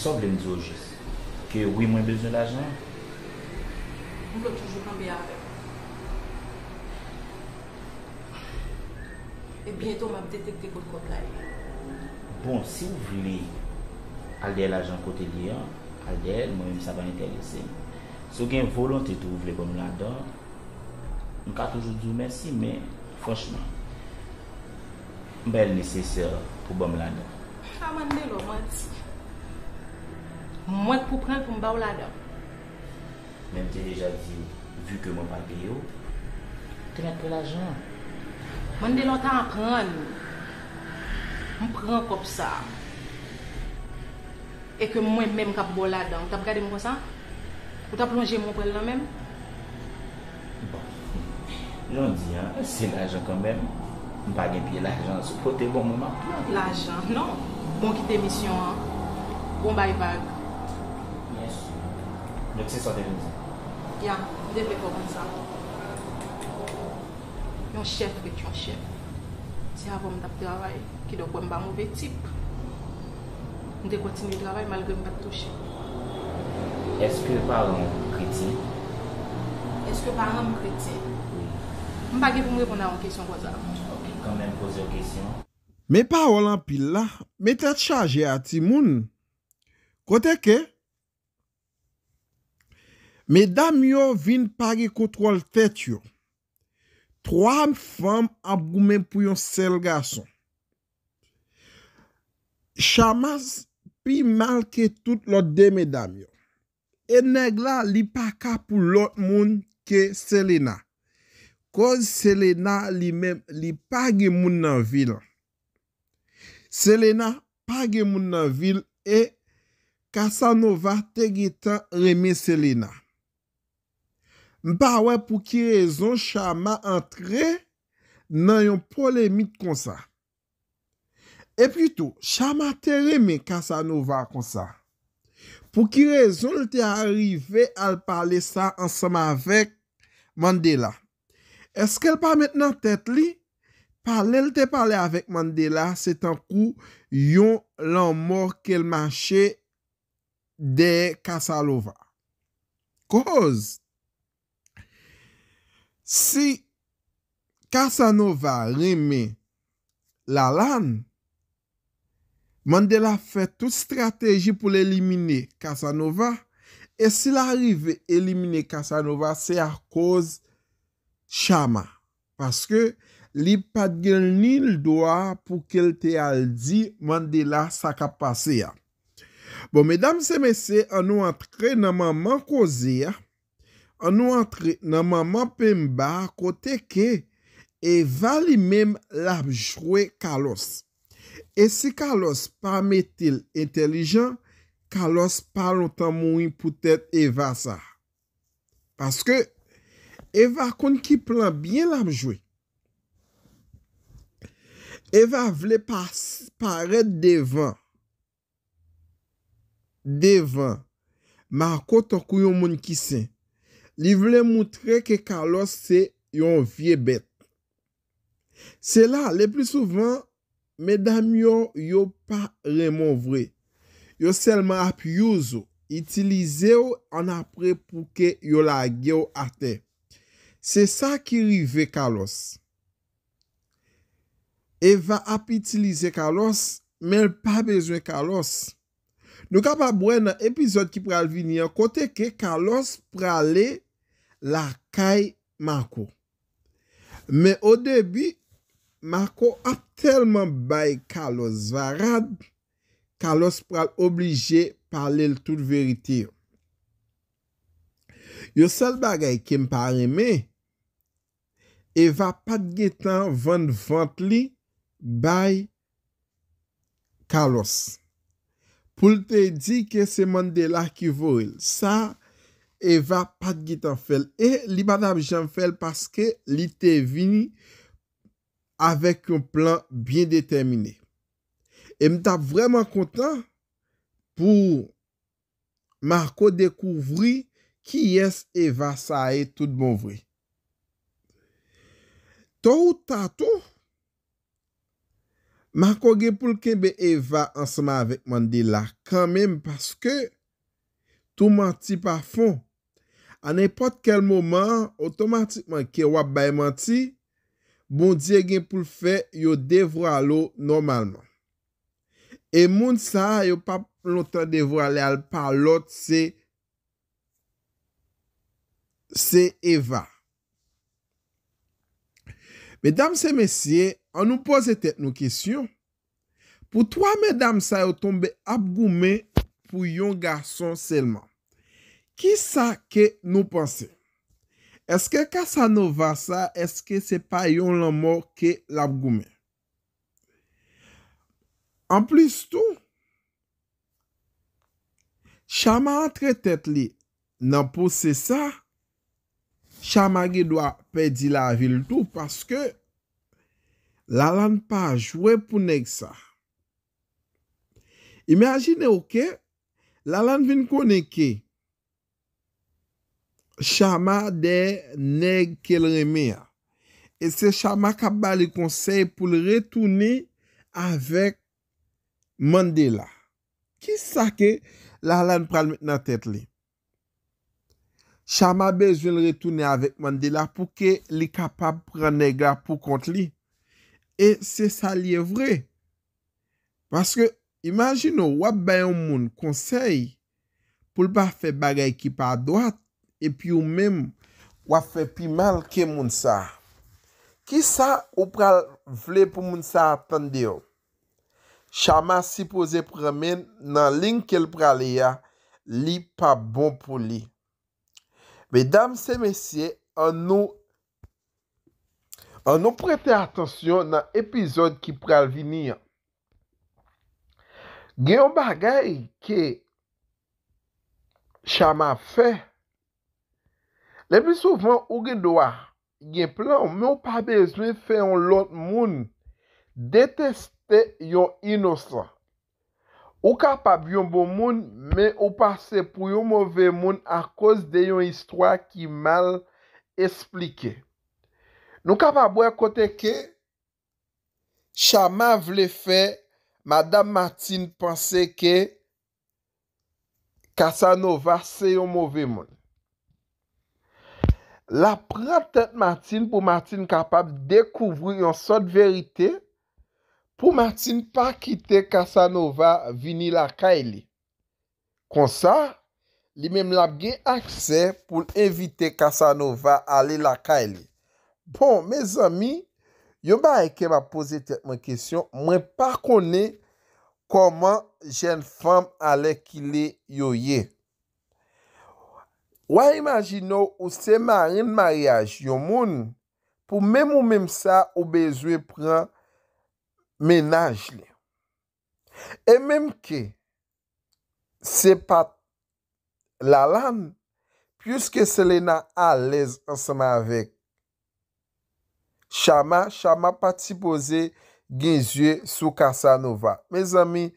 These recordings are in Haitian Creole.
Sovle m di zo jes, ke woy mwen bezon l ajan. M lop toujou kambi a vek. E bienton m ap detekte kou l kou tla yon. E. Bon, si ou vle al de l ajan kote li an, al de l mwen m sa van interese. So gen volante tou ou vle bom lan don, m ka toujou di ou mersi, m men fonsman, m bel nese se pou bom lan don. A man de l o, m wensi. Mwen kou pren kou mba ou lada. Mwen te deja di ou, vu ke mwen bagay yo, pren pou l'ajan. Mwen de l'antan a pren. Mwen pren kop sa. E ke mwen men mkap bou lada. Ou ta prade mwen sa? Ou ta plonje mwen pou el bon. non la men? Bon. Joun di, se l'ajan kan men. Mwen bagay pi l'ajan, se pote bon mouman. L'ajan, non. Bon ki te misyon. Bon bay bag. Ekse so de loun se. Ya, mde pe kou mwen sa. Yon chef, retyon chef. Ti avon mdap dravay, ki do kwen ba mouve tip. Mde kwa tin yon dravay, mal gen mbat touche. Eske par an kriti? Eske par an kriti? Mbagi pou mwen vona an kesyon goza avon. Ok, kwen men pose kesyon. Me pa walan pil la, me te chaje ati moun. Kote ke? Medam yo vin page kotrol tet yo. Troam fam ap gomem pou yon sel gason. Chamas pi mal ke tout lot de medam yo. E neg la li paka pou lot moun ke Selena. Koz Selena li mem li page moun nan vil. Selena page moun nan vil e kasa nova tege tan reme Selena. Mpa wè pou ki rezon chama antre nan yon polèmite kon sa. E plitou, chama tereme Kasanova kon sa. Pou ki rezon lte a arrive al pale sa ansama avèk Mandela. Eske l pa mèt nan tèt li? Pale lte pale avèk Mandela, se tankou yon lan mor ke lmanche de Kasanova. Koz? Si Casanova reme la lan, Mandela fè tout strateji pou l'elimine Casanova. E si l'arive elimine Casanova, se a koz chama. Paske li pad gen ni l doa pou kel te al di Mandela sa ka pase ya. Bon, medam se mese, anou antre nanman man kozi ya. An nou antre nan maman pen mba kote ke eva li menm labjwe kalos. E se kalos e pa metil entelijan, kalos pa lontan moun pou tèt eva sa. Paske eva kon ki plan bien labjwe. Eva vle pa red devan. Devan. Ma kote kou yon moun ki sen. Li vle moutre ke kalos se yon vie bet. Se la, le pli souvan, me dam yon yon pa remon vre. Yon selman ap youzou, itilize ou an apre pou ke yon lagye ou ate. Se sa ki rive kalos. E va ap itilize kalos, men pa bejwen kalos. Nou ka pa bre nan epizod ki pral vini an, kote ke kalos prale, la kay Mako. Me o debi, Mako ap telman bay Kalos varad, Kalos pral oblije pale l tout verite yo. Yo sal bagay kem pareme, e va pat getan van vant li bay Kalos. Poul te di ke seman de la ki vorel. Sa, Eva pat git an fel e li badab jan fel paske li te vini avèk yon plan byen detemine. E mta vreman kontan pou Marco dekouvri ki yes Eva sa e tout bon vri. To ou tatou, Marco ge pou lkebe Eva ansama avèk mandi la kanmèm paske tou manti pa fon An epot kel moman, otomatikman ki wap bayman ti, bon diye gen pou l fe, yo devro alo normalman. E moun sa, yo pa lontan devro ale al pa lot, se Eva. Medam se mesye, an nou pose tet nou kisyon. Po toa medam sa yo tombe ap goumen pou yon garson selman. ki sa ke nou panse? Eske kasa nou va sa, eske se pa yon lan mor ke labgoume? An plis tou, chama antre tet li nan pose sa, chama ge dwa pedi la vil tou paske lalane pa jwe pou neg sa. Imagine ouke, lalane vin koneke Chama de neg ke l reme a. E se chama kap ba li konsey pou l retouni avèk Mandela. Ki sa ke la lan pral met nan tèt li? Chama bejoun l retouni avèk Mandela pou ke li kapap pran neg la pou kont li. E se sa li evre. Paske imajino wap bayon moun konsey pou l pa fe bagay ki pa a doat. epi ou mem wafepi mal ke moun sa. Ki sa ou pral vle pou moun sa atande yo? Chama sipoze premen nan ling ke l prale ya, li pa bon pou li. Vedam se mesye, an nou prete atensyon nan epizod ki pral vinia. Geyo bagay ke chama fe, Lè bi souvan ou gen doa gen plan mè ou pa bezwe fè yon lot moun deteste yon inoswa. Ou ka pa byon bon moun mè ou pa se pou yon mouve moun a koz de yon istwa ki mal esplike. Nou ka pa bwa kote ke chaman vle fè madame Martin pense ke kasa nou va se yon mouve moun. La pran tet Martin pou Martin kapap dekouvri yon sot verite pou Martin pa kite Casanova vini la ka e li. Kon sa, li mem labge akse pou n'invite Casanova ale la ka e li. Bon, me zami, yon ba eke ba pose tetman kesyon, mwen pa kone koman jen fam ale ki le yoye. Wa imagino ou se marin mariage yon moun pou mèm ou mèm sa ou bezwe pran menaj li. E mèm ke se pat la lan, pyske se le nan alèz ansama avèk. Chama, chama pati boze genzwe sou kasa nou va. Mèz ami,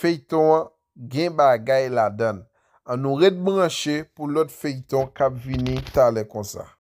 feyton gen bagay la dan. an nou red branshe pou lot feyiton kap vini talen konsa.